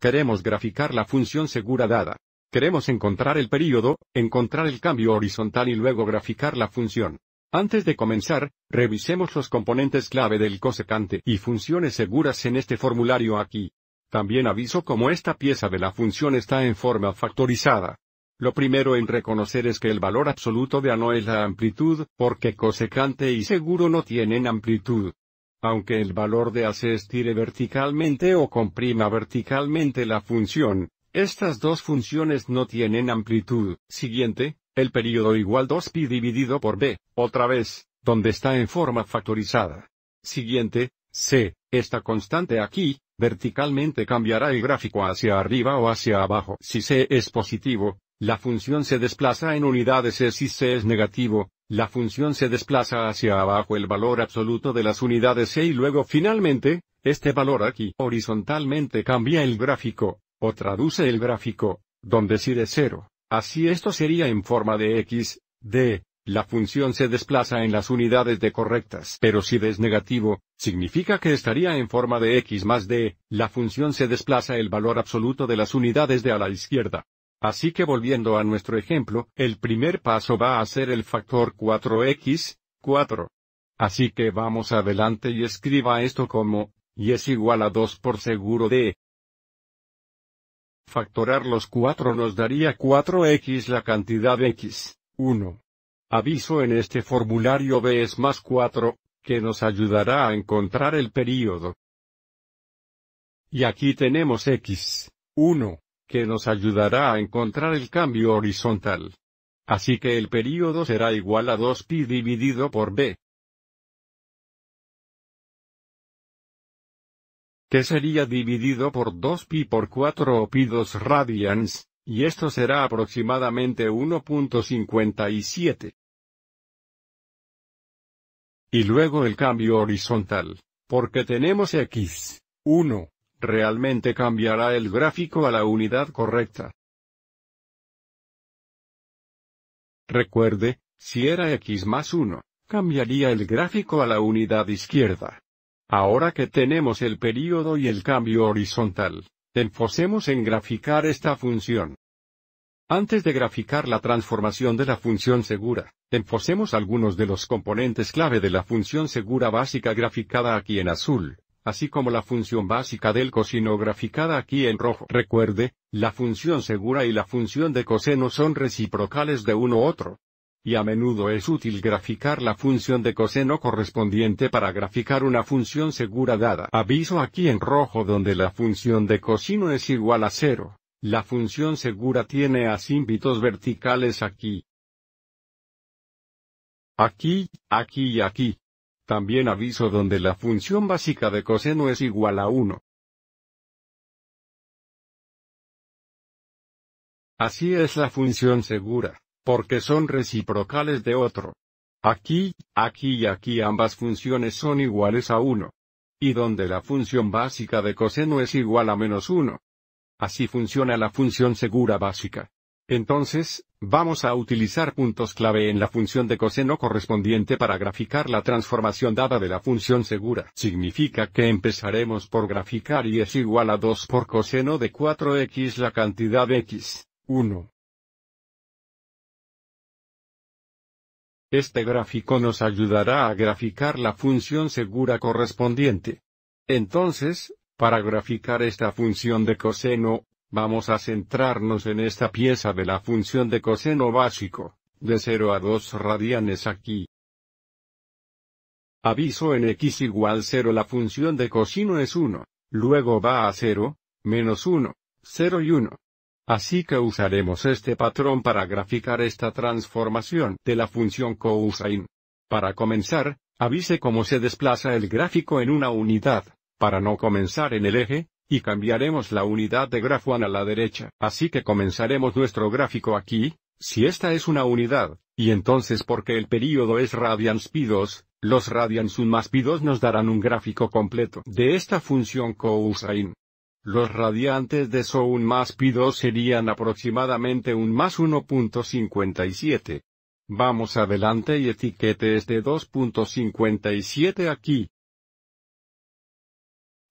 Queremos graficar la función segura dada. Queremos encontrar el periodo, encontrar el cambio horizontal y luego graficar la función. Antes de comenzar, revisemos los componentes clave del cosecante y funciones seguras en este formulario aquí. También aviso como esta pieza de la función está en forma factorizada. Lo primero en reconocer es que el valor absoluto de A no es la amplitud, porque cosecante y seguro no tienen amplitud aunque el valor de A se estire verticalmente o comprima verticalmente la función, estas dos funciones no tienen amplitud. Siguiente, el periodo igual 2pi dividido por b, otra vez, donde está en forma factorizada. Siguiente, c, esta constante aquí, verticalmente cambiará el gráfico hacia arriba o hacia abajo. Si c es positivo, la función se desplaza en unidades e si c es negativo, la función se desplaza hacia abajo el valor absoluto de las unidades e y luego finalmente, este valor aquí horizontalmente cambia el gráfico, o traduce el gráfico, donde si de cero, así esto sería en forma de x, d, la función se desplaza en las unidades de correctas. Pero si es negativo, significa que estaría en forma de x más d, la función se desplaza el valor absoluto de las unidades de a la izquierda. Así que volviendo a nuestro ejemplo, el primer paso va a ser el factor 4x, 4. Así que vamos adelante y escriba esto como, y es igual a 2 por seguro de. Factorar los 4 nos daría 4x la cantidad x, 1. Aviso en este formulario b es más 4, que nos ayudará a encontrar el periodo. Y aquí tenemos x, 1, que nos ayudará a encontrar el cambio horizontal. Así que el periodo será igual a 2pi dividido por b. que sería dividido por 2pi por 4 o pi 2 radians, y esto será aproximadamente 1.57. Y luego el cambio horizontal, porque tenemos x, 1, realmente cambiará el gráfico a la unidad correcta. Recuerde, si era x más 1, cambiaría el gráfico a la unidad izquierda. Ahora que tenemos el período y el cambio horizontal, enfocemos en graficar esta función. Antes de graficar la transformación de la función segura, enfocemos algunos de los componentes clave de la función segura básica graficada aquí en azul así como la función básica del coseno graficada aquí en rojo. Recuerde, la función segura y la función de coseno son reciprocales de uno otro. Y a menudo es útil graficar la función de coseno correspondiente para graficar una función segura dada. Aviso aquí en rojo donde la función de coseno es igual a cero. La función segura tiene asímbitos verticales aquí. Aquí, aquí y aquí. También aviso donde la función básica de coseno es igual a 1. Así es la función segura, porque son reciprocales de otro. Aquí, aquí y aquí ambas funciones son iguales a 1. Y donde la función básica de coseno es igual a menos 1. Así funciona la función segura básica. Entonces, vamos a utilizar puntos clave en la función de coseno correspondiente para graficar la transformación dada de la función segura. Significa que empezaremos por graficar y es igual a 2 por coseno de 4x la cantidad x, 1. Este gráfico nos ayudará a graficar la función segura correspondiente. Entonces, para graficar esta función de coseno, Vamos a centrarnos en esta pieza de la función de coseno básico, de 0 a 2 radianes aquí. Aviso en x igual 0 la función de coseno es 1, luego va a 0, menos 1, 0 y 1. Así que usaremos este patrón para graficar esta transformación de la función cosine. Para comenzar, avise cómo se desplaza el gráfico en una unidad, para no comenzar en el eje, y cambiaremos la unidad de grafo a la derecha. Así que comenzaremos nuestro gráfico aquí, si esta es una unidad, y entonces porque el periodo es radians pi2, los radians 1 más pi2 nos darán un gráfico completo de esta función cosine. Los radiantes de so un más pi2 serían aproximadamente un más 1.57. Vamos adelante y etiquete este 2.57 aquí.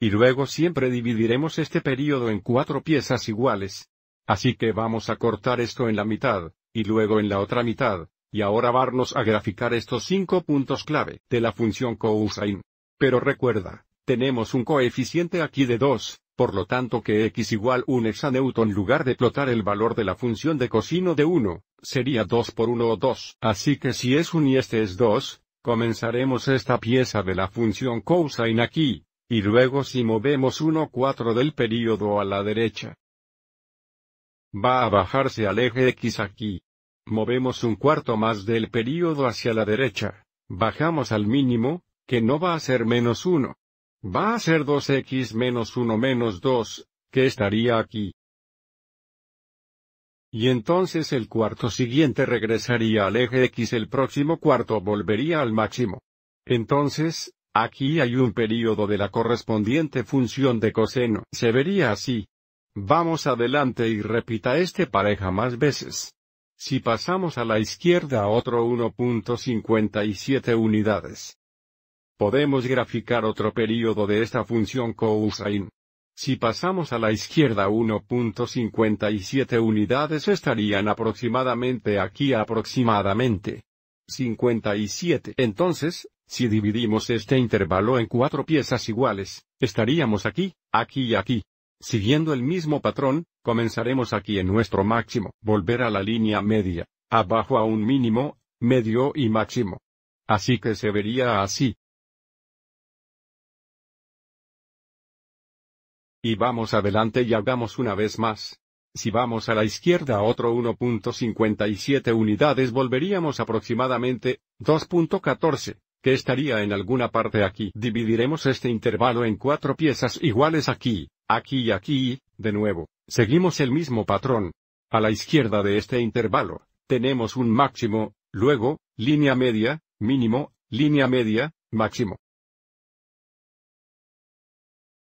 Y luego siempre dividiremos este período en cuatro piezas iguales. Así que vamos a cortar esto en la mitad, y luego en la otra mitad, y ahora vamos a graficar estos cinco puntos clave de la función cosine. Pero recuerda, tenemos un coeficiente aquí de 2, por lo tanto que x igual 1 newton en lugar de plotar el valor de la función de cosino de 1, sería 2 por 1 o 2. Así que si es 1 y este es 2, comenzaremos esta pieza de la función cosine aquí, y luego si movemos 1 4 del período a la derecha. Va a bajarse al eje X aquí. Movemos un cuarto más del período hacia la derecha. Bajamos al mínimo, que no va a ser menos 1. Va a ser 2x menos 1 menos 2, que estaría aquí. Y entonces el cuarto siguiente regresaría al eje X, el próximo cuarto volvería al máximo. Entonces, Aquí hay un período de la correspondiente función de coseno. Se vería así. Vamos adelante y repita este pareja más veces. Si pasamos a la izquierda otro 1.57 unidades. Podemos graficar otro período de esta función cosine. Si pasamos a la izquierda 1.57 unidades estarían aproximadamente aquí aproximadamente. 57. Entonces, si dividimos este intervalo en cuatro piezas iguales, estaríamos aquí, aquí y aquí. Siguiendo el mismo patrón, comenzaremos aquí en nuestro máximo, volver a la línea media, abajo a un mínimo, medio y máximo. Así que se vería así. Y vamos adelante y hagamos una vez más. Si vamos a la izquierda a otro 1.57 unidades volveríamos aproximadamente, 2.14 que estaría en alguna parte aquí. Dividiremos este intervalo en cuatro piezas iguales aquí, aquí y aquí, de nuevo, seguimos el mismo patrón. A la izquierda de este intervalo, tenemos un máximo, luego, línea media, mínimo, línea media, máximo.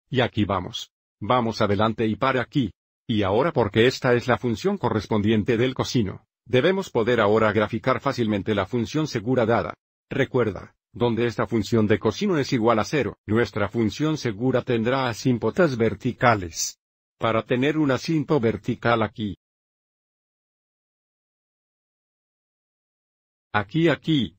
Y aquí vamos. Vamos adelante y para aquí. Y ahora porque esta es la función correspondiente del cosino, debemos poder ahora graficar fácilmente la función segura dada. Recuerda, donde esta función de cosino es igual a cero, nuestra función segura tendrá asímpotas verticales. Para tener un asinto vertical aquí. Aquí aquí.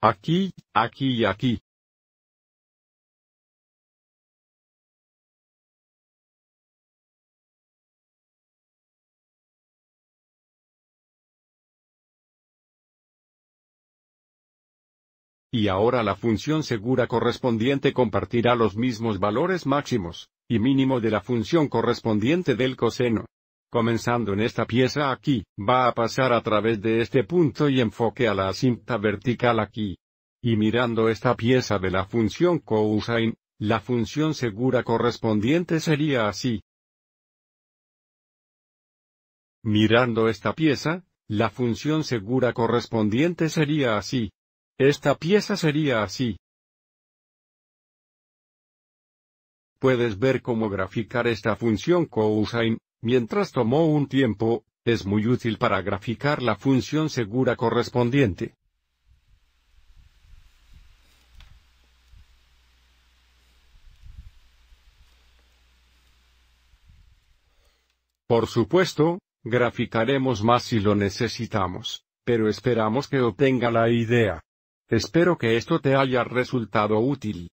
Aquí, aquí y aquí. Y ahora la función segura correspondiente compartirá los mismos valores máximos y mínimo de la función correspondiente del coseno. Comenzando en esta pieza aquí, va a pasar a través de este punto y enfoque a la cinta vertical aquí. Y mirando esta pieza de la función cosine, la función segura correspondiente sería así. Mirando esta pieza, la función segura correspondiente sería así. Esta pieza sería así. Puedes ver cómo graficar esta función cosine, mientras tomó un tiempo, es muy útil para graficar la función segura correspondiente. Por supuesto, graficaremos más si lo necesitamos, pero esperamos que obtenga la idea. Espero que esto te haya resultado útil.